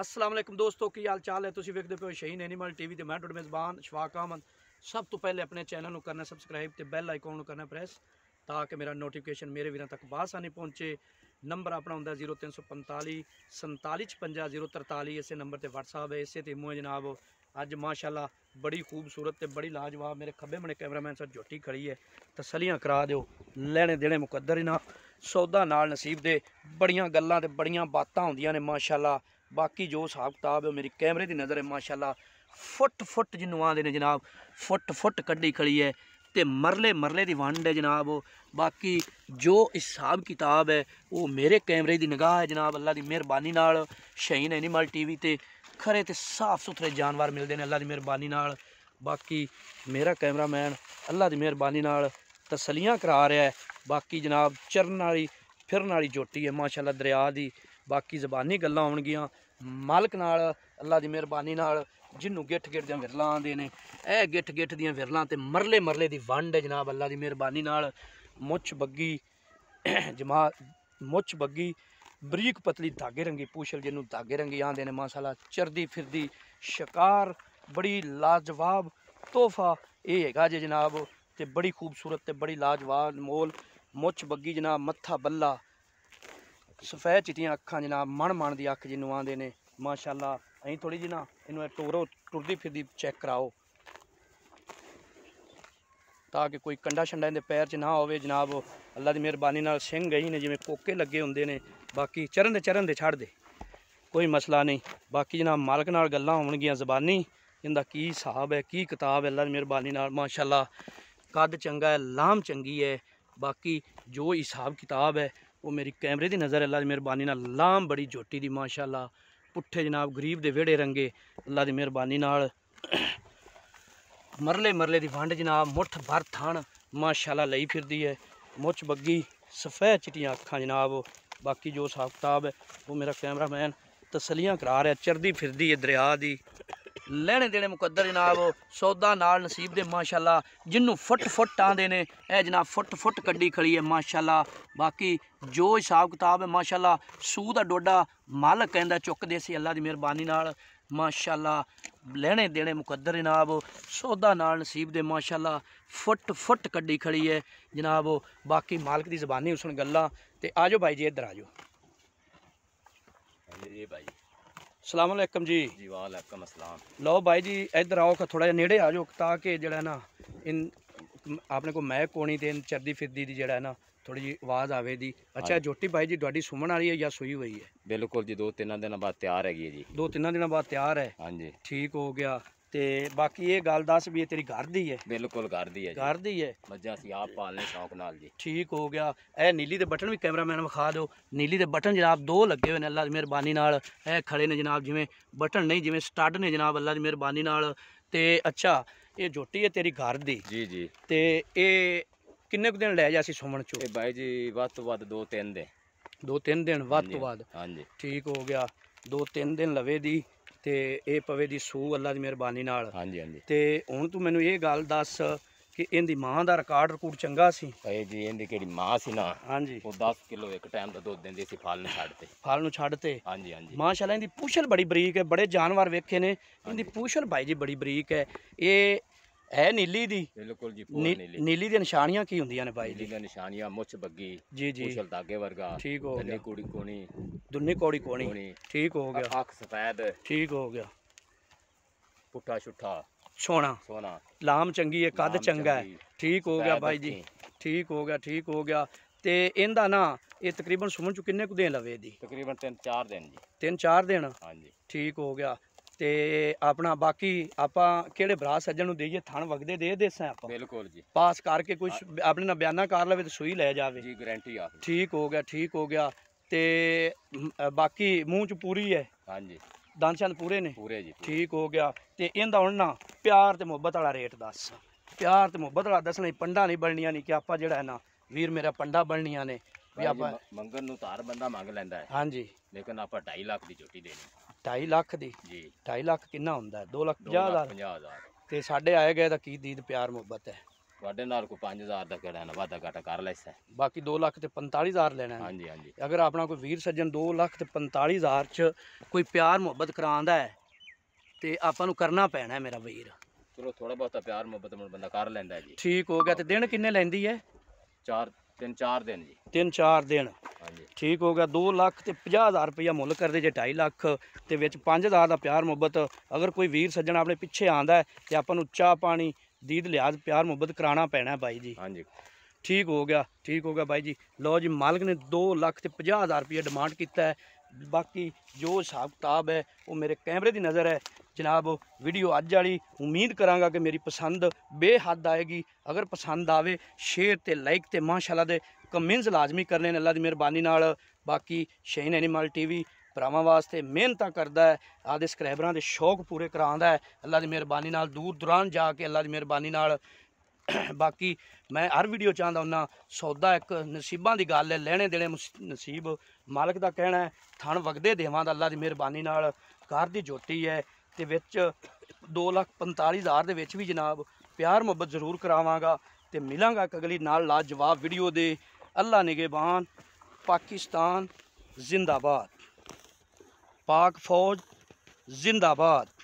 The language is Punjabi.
ਅਸਲਾਮ ਅਲੈਕਮ ਦੋਸਤੋ ਕੀ ਹਾਲ ਚਾਲ ਹੈ ਤੁਸੀਂ ਵੇਖਦੇ ਪਏ ਹੋ ਸ਼ਹੀਨ ਐਨੀਮਲ ਟੀਵੀ ਤੇ ਮੈਂ ਤੁਹਾਡਾ ਮੇਜ਼ਬਾਨ ਸ਼ਵਾਕ ਅਹਿਮਦ ਸਭ ਤੋਂ ਪਹਿਲੇ ਆਪਣੇ ਚੈਨਲ ਨੂੰ ਕਰਨਾ ਸਬਸਕ੍ਰਾਈਬ ਤੇ ਬੈਲ ਆਈਕਨ ਨੂੰ ਕਰਨਾ ਪ੍ਰੈਸ ਤਾਂ ਕਿ ਮੇਰਾ ਨੋਟੀਫਿਕੇਸ਼ਨ ਮੇਰੇ ਵੀਰਾਂ ਤੱਕ ਬਾਸਾਨੀ ਪਹੁੰਚੇ ਨੰਬਰ ਆਪਣਾ ਹੁੰਦਾ 0345 47565043 ਇਸੇ ਨੰਬਰ ਤੇ WhatsApp ਹੈ ਇਸੇ ਤੇ ਮੋ ਜਨਾਬ ਅੱਜ ਮਾਸ਼ਾਅੱਲਾ ਬੜੀ ਖੂਬਸੂਰਤ ਤੇ ਬੜੀ ਲਾਜਵਾਬ ਮੇਰੇ ਖੱਬੇ ਮਣੇ ਕੈਮਰਾਮੈਨ ਸਰ ਜੋਟੀ ਖੜੀ ਹੈ ਤਸਲੀਆਂ ਕਰਾ ਦਿਓ ਲੈਣੇ ਦੇਣੇ ਮੁਕੱਦਰ ਇਹਨਾਂ ਸੌਦਾ ਨਾਲ ਨਸੀਬ ਦੇ ਬੜੀਆਂ ਗੱਲਾਂ ਤੇ ਬੜੀਆਂ ਬਾਤਾਂ ਹੁੰਦੀਆਂ ਨੇ ਮਾਸ਼ਾਅੱਲਾ ਬਾਕੀ ਜੋ ਹਿਸਾਬ ਕਿਤਾਬ ਹੈ ਮੇਰੀ ਕੈਮਰੇ ਦੀ ਨਜ਼ਰ ਹੈ ਮਾਸ਼ਾਅੱਲਾ ਫੁੱਟ ਫੁੱਟ ਜਿਹਨੂੰ ਆਂਦੇ ਨੇ ਜਨਾਬ ਫੁੱਟ ਫੁੱਟ ਕੱਢੀ ਖੜੀ ਹੈ ਤੇ ਮਰਲੇ ਮਰਲੇ ਦੀ ਵੰਡ ਹੈ ਜਨਾਬ ਬਾਕੀ ਜੋ ਹਿਸਾਬ ਕਿਤਾਬ ਹੈ ਉਹ ਮੇਰੇ ਕੈਮਰੇ ਦੀ ਨਿਗਾਹ ਹੈ ਜਨਾਬ ਅੱਲਾ ਦੀ ਮਿਹਰਬਾਨੀ ਨਾਲ ਸ਼ਹੀਨ ਐਨੀਮਲ ਟੀਵੀ ਤੇ ਖਰੇ ਤੇ ਸਾਫ਼ ਸੁਥਰੇ ਜਾਨਵਰ ਮਿਲਦੇ ਨੇ ਅੱਲਾ ਦੀ ਮਿਹਰਬਾਨੀ ਨਾਲ ਬਾਕੀ ਮੇਰਾ ਕੈਮਰਾਮੈਨ ਅੱਲਾ ਦੀ ਮਿਹਰਬਾਨੀ ਨਾਲ ਤਸਲੀਆਂ ਕਰਾ ਰਿਹਾ ਹੈ ਬਾਕੀ ਜਨਾਬ ਚਰਨ ਵਾਲੀ ਫਿਰਨ ਵਾਲੀ ਜੋਟੀ ਹੈ ਮਾਸ਼ਾਅੱਲਾ ਦਰਿਆ ਦੀ ਬਾਕੀ ਜ਼ਬਾਨੀ ਗੱਲਾਂ ਆਉਣਗੀਆਂ ਮਾਲਕ ਨਾਲ ਅੱਲਾ ਦੀ ਮਿਹਰਬਾਨੀ ਨਾਲ ਜਿੰਨੂੰ ਗਿੱਠ ਗਿੱਠ ਦੀਆਂ ਵਿਰਲਾਂ ਆਉਂਦੇ ਨੇ ਇਹ ਗਿੱਠ ਗਿੱਠ ਦੀਆਂ ਵਿਰਲਾਂ ਤੇ ਮਰਲੇ ਮਰਲੇ ਦੀ ਵੰਡ ਹੈ ਜਨਾਬ ਅੱਲਾ ਦੀ ਮਿਹਰਬਾਨੀ ਨਾਲ ਮੁੱਛ ਬੱਗੀ ਜਮਾ ਮੁੱਛ ਬੱਗੀ ਬਰੀਕ ਪਤਲੀ ਧਾਗੇ ਰੰਗੀ ਪੂਛਲ ਜਿਹਨੂੰ ਧਾਗੇ ਰੰਗੀ ਆਂਦੇ ਨੇ ਮਾਸ਼ਾਅੱਲਾ ਚਰਦੀ ਫਿਰਦੀ ਸ਼ਿਕਾਰ ਬੜੀ ਲਾਜਵਾਬ ਤੋਹਫਾ ਇਹ ਹੈਗਾ ਜੇ ਜਨਾਬ ਤੇ ਬੜੀ ਖੂਬਸੂਰਤ ਤੇ ਬੜੀ ਲਾਜਵਾਬ ਮੋਲ ਮੁੱਛ ਬੱਗੀ ਜਨਾਬ ਮੱਥਾ ਬੱਲਾ ਸਫੈਦ ਚਿੱਟੀਆਂ ਅੱਖਾਂ ਜਨਾਬ ਮਨ ਮਨ ਦੀ ਅੱਖ ਜਿਹਨੂੰ ਆਂਦੇ ਨੇ ਮਾਸ਼ਾਅੱਲਾ ਅਹੀਂ ਥੋੜੀ ਜੀ ਨਾ ਇਹਨੂੰ ਟੋਰੋ ਟੁਰਦੀ ਫਿਰਦੀ ਚੈੱਕ ਕਰਾਓ ਤਾਂ ਕਿ ਕੋਈ ਕੰਡਾ ਛੰਡਾ ਇਹਦੇ ਪੈਰ 'ਚ ਨਾ ਹੋਵੇ ਜਨਾਬ ਅੱਲਾ ਦੀ ਮਿਹਰਬਾਨੀ ਨਾਲ ਸਿੰਘ ਗਈ ਨੇ ਜਿਵੇਂ ਕੋਕੇ ਲੱਗੇ ਹੁੰਦੇ ਨੇ ਬਾਕੀ ਚਰਨ ਦੇ ਚਰਨ ਦੇ ਛੱਡ ਦੇ ਕੋਈ ਮਸਲਾ ਨਹੀਂ ਬਾਕੀ ਜਨਾਬ ਮਾਲਕ ਨਾਲ ਗੱਲਾਂ ਹੋਣਗੀਆਂ ਜ਼ਬਾਨੀ ਇਹਦਾ ਕੀ ਹਿਸਾਬ ਹੈ ਕੀ ਕਿਤਾਬ ਹੈ ਅੱਲਾ ਦੀ ਮਿਹਰਬਾਨੀ ਨਾਲ ਮਾਸ਼ਾਅੱਲਾ ਕੱਦ ਚੰਗਾ ਹੈ ਲਾਮ ਚੰਗੀ ਹੈ ਬਾਕੀ ਜੋ ਹਿਸਾਬ ਕਿਤਾਬ ਹੈ वो मेरी कैमरे की नज़र अल्लाह की मेहरबानी ना लाम बड़ी जोटी दी माशाला पुठे जनाब गरीब दे वेड़े रंगे अल्लाह की मेहरबानी नाल मरले मरले की वंड जनाब मुठ भर थान माशाला लई फिर है मुछ बग्गी सफेद चिटिया अखा जनाब बाकी जो हिसाब किताब है वो मेरा कैमरामैन तसलियाँ करा रहा चढ़ती फिर दरिया की ਲੈਣੇ ਦੇਣੇ ਮੁਕੱਦਰ ਜਨਾਬ ਸੌਦਾ ਨਾਲ ਨਸੀਬ ਦੇ ਮਾਸ਼ਾਅੱਲਾ ਜਿੰਨੂੰ ਫੁੱਟ ਫੁੱਟ ਆਂਦੇ ਨੇ ਇਹ ਜਨਾਬ ਫੁੱਟ ਫੁੱਟ ਕੱਢੀ ਖੜੀ ਹੈ ਮਾਸ਼ਾਅੱਲਾ ਬਾਕੀ ਜੋ ਹਿਸਾਬ ਕਿਤਾਬ ਹੈ ਮਾਸ਼ਾਅੱਲਾ ਸੂ ਦਾ ਡੋਡਾ ਮਾਲਕ ਕਹਿੰਦਾ ਚੁੱਕਦੇ ਸੀ ਅੱਲਾ ਦੀ ਮਿਹਰਬਾਨੀ ਨਾਲ ਮਾਸ਼ਾਅੱਲਾ ਲੈਣੇ ਦੇਣੇ ਮੁਕੱਦਰ ਜਨਾਬ ਸੌਦਾ ਨਾਲ ਨਸੀਬ ਦੇ ਮਾਸ਼ਾਅੱਲਾ ਫੁੱਟ ਫੁੱਟ ਕੱਢੀ ਖੜੀ ਹੈ ਜਨਾਬ ਬਾਕੀ ਮਾਲਕ ਦੀ ਜ਼ਬਾਨੀ ਉਸਣ ਗੱਲਾਂ ਤੇ ਆਜੋ ਭਾਈ ਜੀ ਇੱਧਰ ਆਜੋ ਇਹ ਭਾਈ ਸਲਾਮ ਅਲੈਕਮ ਜੀ ਜੀ ਵਾਲੇਕਮ ਅਸਲਾਮ ਲਓ ਭਾਈ ਜੀ ਇੱਧਰ ਆਓ ਥੋੜਾ ਜਿਹਾ ਨੇੜੇ ਆ ਜਾਓ ਤਾਂ ਕਿ ਜਿਹੜਾ ਨਾ ਇਨ ਆਪਣੇ ਕੋ ਮੈਕ ਕੋਣੀ ਤੇ ਚਰਦੀ ਫਿਰਦੀ ਦੀ ਜਿਹੜਾ ਨਾ ਥੋੜੀ ਜੀ ਆਵਾਜ਼ ਆਵੇ ਦੀ ਅੱਛਾ ਜੋਟੀ ਭਾਈ ਜੀ ਤੁਹਾਡੀ ਸੁਮਣ ਵਾਲੀ ਹੈ ਜਾਂ ਸੋਈ ਹੋਈ ਹੈ ਬਿਲਕੁਲ ਜੀ ਦੋ ਤਿੰਨਾਂ ਦਿਨਾਂ ਬਾਅਦ ਤਿਆਰ ਹੈਗੀ ਹੈ ਜੀ ਦੋ ਤਿੰਨਾਂ ਦਿਨਾਂ ਬਾਅਦ ਤਿਆਰ ਹੈ ਹਾਂਜੀ ਠੀਕ ਹੋ ਗਿਆ ਤੇ ਬਾਕੀ ਇਹ ਗੱਲ ਦੱਸ ਵੀ ਇਹ ਤੇਰੀ ਘਰ ਦੀ ਹੈ ਬਿਲਕੁਲ ਘਰ ਦੀ ਹੈ ਜੀ ਘਰ ਦੀ ਹੈ ਮੱਝਾਂ ਅਸੀਂ ਆਪ ਪਾਲਨੇ ਸ਼ੌਕ ਨਾਲ ਜੀ ਠੀਕ ਹੋ ਗਿਆ ਇਹ ਨੀਲੀ ਦੇ ਬਟਨ ਵੀ ਕੈਮਰਾਮੈਨ ਵਿਖਾ ਦਿਓ ਨੀਲੀ ਦੇ ਬਟਨ ਜਨਾਬ ਦੋ ਲੱਗੇ ਹੋਏ ਨੇ ਅੱਲਾ ਦੀ ਮਿਹਰਬਾਨੀ ਨਾਲ ਇਹ ਖੜੇ ਨੇ ਜਨਾਬ ਜਿਵੇਂ ਬਟਨ ਨਹੀਂ ਜਿਵੇਂ ਸਟੱਡ ਨੇ ਜਨਾਬ ਅੱਲਾ ਦੀ ਮਿਹਰਬਾਨੀ ਨਾਲ ਤੇ ਅੱਛਾ ਇਹ ਜੋਟੀ ਹੈ ਤੇਰੀ ਘਰ ਦੀ ਜੀ ਜੀ ਤੇ ਇਹ ਕਿੰਨੇ ਕੁ ਦਿਨ ਲੈ ਜਾ ਅਸੀਂ ਸੁਮਣ ਚੋ ਇਹ ਬਾਈ ਜੀ ਵੱਧ ਤੋਂ ਵੱਧ 2-3 ਦਿਨ ਦੋ ਤਿੰਨ ਦਿਨ ਵੱਧ ਤੋਂ ਵੱਧ ਹਾਂਜੀ ਠੀਕ ਹੋ ਗਿਆ ਦੋ ਤਿੰਨ ਦਿਨ ਲਵੇ ਦੀ ਤੇ ਇਹ ਪਵੇ ਦੀ ਸੂ ਅੱਲਾ ਦੀ ਮਿਹਰਬਾਨੀ ਨਾਲ ਹਾਂਜੀ ਹਾਂਜੀ ਤੇ ਹੁਣ ਤੂੰ ਮੈਨੂੰ ਇਹ ਗੱਲ ਦੱਸ ਕਿ ਇਹਦੀ ਮਾਂ ਦਾ ਰਿਕਾਰਡ ਰਿਕੂਡ ਚੰਗਾ ਸੀ ਭਾਈ ਜੀ ਇਹਦੀ ਕਿਹੜੀ ਮਾਂ ਸੀ ਨਾ ਹਾਂਜੀ ਉਹ 10 ਕਿਲੋ ਇੱਕ ਟਾਈਮ ਦਾ ਦੁੱਧ ਦਿੰਦੀ ਸੀ ਫਲ ਨੂੰ ਛੱਡਤੇ ਫਲ ਨੂੰ ਛੱਡਤੇ ਹਾਂਜੀ ਹਾਂਜੀ ਮਾਸ਼ਾਅੱਲਾ ਇਹਦੀ ਪੂਛਲ ਬੜੀ ਬਰੀਕ ਹੈ ਬੜੇ ਜਾਨਵਰ ਵੇਖੇ ਨੇ ਇਹਦੀ ਪੂਛਲ ਭਾਈ ਜੀ ਬੜੀ ਬਰੀਕ ਹੈ ਇਹ ਹੈ ਨੀਲੀ ਦੀ ਬਿਲਕੁਲ ਜੀ ਪੂਰੀ ਨੀਲੀ ਨੀਲੀ ਦੀਆਂ ਨਿਸ਼ਾਨੀਆਂ ਕੀ ਹੁੰਦੀਆਂ ਨੇ ਬਾਈ ਜੀ ਦੀਆਂ ਨਿਸ਼ਾਨੀਆਂ ਮੁੱਛ ਬੱਗੀ ਜੀ ਜੀ ਕੁਸ਼ਲ ਧਾਗੇ ਵਰਗਾ ਠੀਕ ਹੋ ਗਿਆ ਦੁੰਨੀ ਕੋੜੀ ਕੋਣੀ ਦੁੰਨੀ ਕੋੜੀ ਕੋਣੀ ਠੀਕ ਹੋ ਗਿਆ ਅੱਖ ਸਫੈਦ ਠੀਕ ਹੋ ਗਿਆ ਪੁੱਟਾ ਛੁੱਟਾ ਸੋਨਾ ਸੋਨਾ ਲਾਮ ਚੰਗੀ ਹੈ ਕੱਦ ਚੰਗਾ ਹੈ ਠੀਕ ਹੋ ਗਿਆ ਬਾਈ ਜੀ ਠੀਕ ਹੋ ਗਿਆ ਠੀਕ ਹੋ ਗਿਆ ਤੇ ਇਹਦਾ ਨਾ ਇਹ ਤਕਰੀਬਨ ਸੁਮਨ ਚ ਕਿੰਨੇ ਕੁ ਦਿਨ ਲਵੇ ਦੀ ਤਕਰੀਬਨ 3-4 ਦਿਨ ਜੀ 3-4 ਦਿਨ ਹਾਂਜੀ ਠੀਕ ਹੋ ਗਿਆ ਤੇ ਆਪਣਾ ਬਾਕੀ ਆਪਾਂ ਕਿਹੜੇ ਭਰਾ ਸੱਜਣ ਨੂੰ ਦੇਈਏ ਥਣ ਵਗਦੇ ਦੇ ਸਾਂ ਆਪਾਂ ਬਿਲਕੁਲ ਜੀ ਪਾਸ ਕਰਕੇ ਕੁਝ ਆਪਣੇ ਨਾਲ ਬਿਆਨਾ ਕਰ ਲਵੇ ਤੇ ਸੂਈ ਲੈ ਜਾਵੇ ਜੀ ਗਾਰੰਟੀ ਆ ਠੀਕ ਹੋ ਗਿਆ ਠੀਕ ਹੋ ਗਿਆ ਤੇ ਬਾਕੀ ਮੂੰਹ ਚ ਪੂਰੀ ਹੈ ਹਾਂਜੀ ਦੰਦ ਪੂਰੇ ਨੇ ਪੂਰੇ ਜੀ ਠੀਕ ਹੋ ਗਿਆ ਤੇ ਇਹਦਾ ਹੁਣ ਨਾ ਪਿਆਰ ਤੇ ਮੁਹੱਬਤ ਵਾਲਾ ਰੇਟ ਦੱਸ ਪਿਆਰ ਤੇ ਮੁਹੱਬਤ ਵਾਲਾ ਦੱਸਣਾ ਪੰਡਾ ਨਹੀਂ ਬਣਨੀਆਂ ਨਹੀਂ ਕਿ ਆਪਾਂ ਜਿਹੜਾ ਹੈ ਨਾ ਵੀਰ ਮੇਰਾ ਪੰਡਾ ਬਣਨੀਆਂ ਨੇ ਵੀ ਆਪਾਂ ਮੰਗਣ ਨੂੰ ਧਾਰ ਬੰਦਾ ਮੰਗ ਲੈਂਦਾ ਹੈ ਹਾਂਜੀ ਲੇਕਿਨ ਆਪਾਂ 2.5 ਲੱਖ ਦੀ ਝੋਟੀ ਦੇਣੀ 2.5 ਲੱਖ ਦੀ ਜੀ 2.5 ਲੱਖ ਕਿੰਨਾ ਹੁੰਦਾ 2 ਲੱਖ 50000 50000 ਤੇ ਸਾਡੇ ਆਏ ਗਏ ਤਾਂ ਕੀ ਦੀਦ ਪਿਆਰ ਮੁਹੱਬਤ ਹੈ ਤੁਹਾਡੇ ਨਾਲ ਕੋ 5000 ਦਾ ਕਿਹੜਾ ਨਾ ਵਾਦਾ ਘਾਟਾ ਕਰ ਲੈਸਾ ਬਾਕੀ 2 ਲੱਖ ਤੇ 45000 ਲੈਣਾ ਹਾਂਜੀ ਹਾਂਜੀ ਅਗਰ ਆਪਣਾ ਕੋਈ ਵੀਰ ਸੱਜਣ 2 ਲੱਖ ਤੇ 45000 ਚ ਕੋਈ ਪਿਆਰ ਮੁਹੱਬਤ ਕਰਾਉਂਦਾ ਹੈ ਤੇ ਆਪਾਂ ਨੂੰ ਕਰਨਾ ਪੈਣਾ ਮੇਰਾ ਵੀਰ ਚਲੋ ਥੋੜਾ ਬਹੁਤਾ ਪਿਆਰ ਮੁਹੱਬਤ ਬੰਦਾ ਕਰ ਲੈਂਦਾ ਜੀ ਠੀਕ ਹੋ ਗਿਆ ਤੇ ਦਿਨ ਕਿੰਨੇ ਲੈਂਦੀ ਹੈ 4 3 4 ਦਿਨ ਜੀ 3 4 ਦਿਨ ਠੀਕ ਹੋ ਗਿਆ 2 ਲੱਖ ਤੇ 50000 ਰੁਪਇਆ ਮੁੱਲ ਕਰਦੇ ਜੇ 2.5 ਲੱਖ ਤੇ ਵਿੱਚ 5000 ਦਾ ਪਿਆਰ ਮੁਹੱਬਤ ਅਗਰ ਕੋਈ ਵੀਰ ਸੱਜਣ ਆਪਣੇ ਪਿੱਛੇ ਆਂਦਾ ਤੇ ਆਪਾਂ ਨੂੰ ਚਾਹ ਪਾਣੀ ਦੀਦ ਲਿਆਜ ਪਿਆਰ ਮੁਹੱਬਤ ਕਰਾਣਾ ਪੈਣਾ ਬਾਈ ਜੀ ਹਾਂਜੀ ਠੀਕ ਹੋ ਗਿਆ ਠੀਕ ਹੋ ਗਿਆ ਬਾਈ ਜੀ ਲੋ ਜੀ ਮਾਲਕ ਨੇ 2 ਲੱਖ ਤੇ 50000 ਰੁਪਏ ਡਿਮਾਂਡ ਕੀਤਾ ਹੈ ਬਾਕੀ ਜੋ ਹਿਸਾਬ ਕਿਤਾਬ ਹੈ ਉਹ ਮੇਰੇ ਕੈਮਰੇ ਦੀ ਨਜ਼ਰ ਹੈ ਜਨਾਬ ਵੀਡੀਓ ਅੱਜ ਵਾਲੀ ਉਮੀਦ ਕਰਾਂਗਾ ਕਿ ਮੇਰੀ ਪਸੰਦ ਬੇਹੱਦ ਆਏਗੀ ਅਗਰ ਪਸੰਦ ਆਵੇ ਸ਼ੇਅਰ ਤੇ ਲਾਈਕ ਤੇ ਮਾਸ਼ਾਅੱਲਾ ਦੇ ਕਮੈਂਟਸ ਲਾਜ਼ਮੀ ਕਰਨੇ ਨੇ ਅੱਲਾ ਦੀ ਮਿਹਰਬਾਨੀ ਨਾਲ ਬਾਕੀ ਸ਼ੈਨ ਐਨੀਮਲ ਟੀਵੀ ਭਰਾਵਾਂ ਵਾਸਤੇ ਮਿਹਨਤਾਂ ਕਰਦਾ ਹੈ ਆਦੇ ਸਬਸਕ੍ਰਾਈਬਰਾਂ ਦੇ ਸ਼ੌਕ ਪੂਰੇ ਕਰਾਉਂਦਾ ਹੈ ਅੱਲਾ ਦੀ ਮਿਹਰਬਾਨੀ ਨਾਲ ਦੂਰ ਦੁਰਾਂ ਜਾ ਕੇ ਅੱਲਾ ਦੀ ਮਿਹਰਬਾਨੀ ਨਾਲ ਬਾਕੀ ਮੈਂ ਹਰ ਵੀਡੀਓ ਚਾਹੁੰਦਾ ਹੁੰਨਾ ਸੌਦਾ ਇੱਕ ਨਸੀਬਾਂ ਦੀ ਗੱਲ ਹੈ ਲੈਣੇ ਦੇਣੇ ਨਸੀਬ ਮਾਲਕ ਦਾ ਕਹਿਣਾ ਹੈ ਥਣ ਵਗਦੇ ਦੇਵਾਂ ਦਾ ਅੱਲਾ ਦੀ ਮਿਹਰਬਾਨੀ ਨਾਲ ਘਰ ਦੀ ਜੋਤੀ ਹੈ ਤੇ ਵਿੱਚ 245000 ਦੇ ਵਿੱਚ ਵੀ ਜਨਾਬ ਪਿਆਰ ਮੁਹੱਬਤ ਜ਼ਰੂਰ ਕਰਾਵਾਂਗਾ ਤੇ ਮਿਲਾਂਗਾ ਇੱਕ ਅਗਲੀ ਨਾਲ ਲਾਜਵਾਬ ਵੀਡੀਓ ਦੇ ਅੱਲਾ ਨਿਗਹਿਬਾਨ ਪਾਕਿਸਤਾਨ ਜ਼ਿੰਦਾਬਾਦ ਪਾਕ ਫੌਜ ਜ਼ਿੰਦਾਬਾਦ